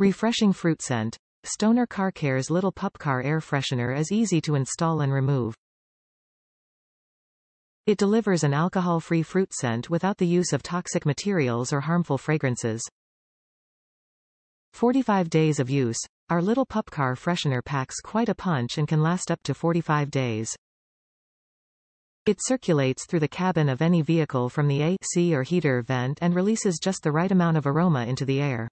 Refreshing fruit scent. Stoner Car Care's Little Pup Car Air Freshener is easy to install and remove. It delivers an alcohol-free fruit scent without the use of toxic materials or harmful fragrances. 45 days of use. Our little pup car freshener packs quite a punch and can last up to 45 days. It circulates through the cabin of any vehicle from the AC or heater vent and releases just the right amount of aroma into the air.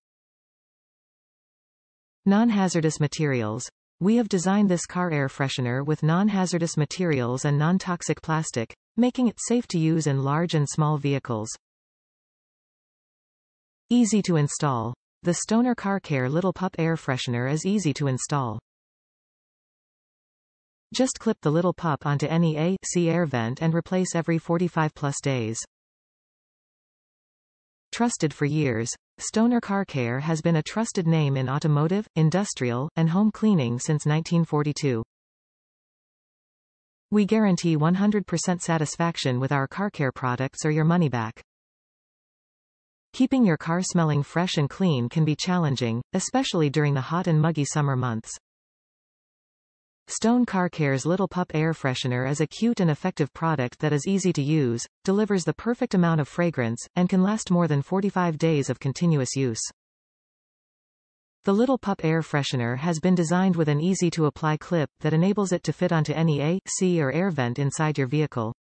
Non-hazardous materials. We have designed this car air freshener with non-hazardous materials and non-toxic plastic, making it safe to use in large and small vehicles. Easy to install. The Stoner Car Care Little Pup Air Freshener is easy to install. Just clip the little pup onto any AC air vent and replace every 45 plus days. Trusted for years, Stoner Car Care has been a trusted name in automotive, industrial, and home cleaning since 1942. We guarantee 100% satisfaction with our car care products or your money back. Keeping your car smelling fresh and clean can be challenging, especially during the hot and muggy summer months. Stone Car Care's Little Pup Air Freshener is a cute and effective product that is easy to use, delivers the perfect amount of fragrance, and can last more than 45 days of continuous use. The Little Pup Air Freshener has been designed with an easy-to-apply clip that enables it to fit onto any A, C or air vent inside your vehicle.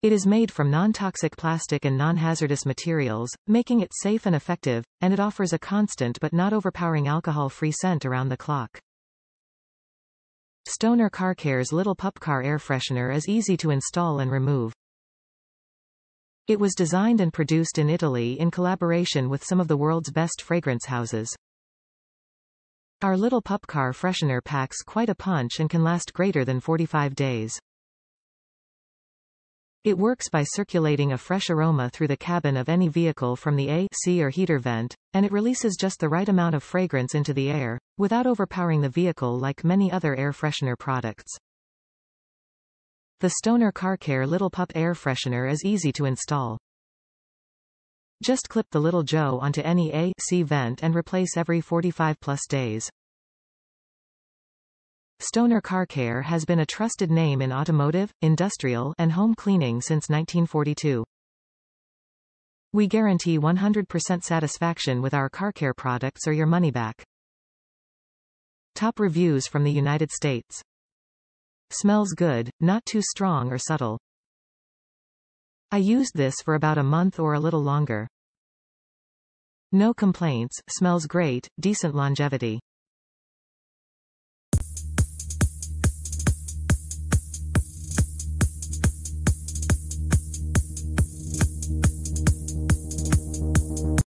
It is made from non-toxic plastic and non-hazardous materials, making it safe and effective, and it offers a constant but not overpowering alcohol-free scent around the clock. Stoner Car Care's Little Pup Car air freshener is easy to install and remove. It was designed and produced in Italy in collaboration with some of the world's best fragrance houses. Our Little Pup Car freshener packs quite a punch and can last greater than 45 days. It works by circulating a fresh aroma through the cabin of any vehicle from the AC or heater vent, and it releases just the right amount of fragrance into the air, without overpowering the vehicle like many other air freshener products. The Stoner Car Care Little Pup Air Freshener is easy to install. Just clip the Little Joe onto any AC vent and replace every 45 plus days. Stoner Car Care has been a trusted name in automotive, industrial, and home cleaning since 1942. We guarantee 100% satisfaction with our car care products or your money back. Top reviews from the United States. Smells good, not too strong or subtle. I used this for about a month or a little longer. No complaints, smells great, decent longevity.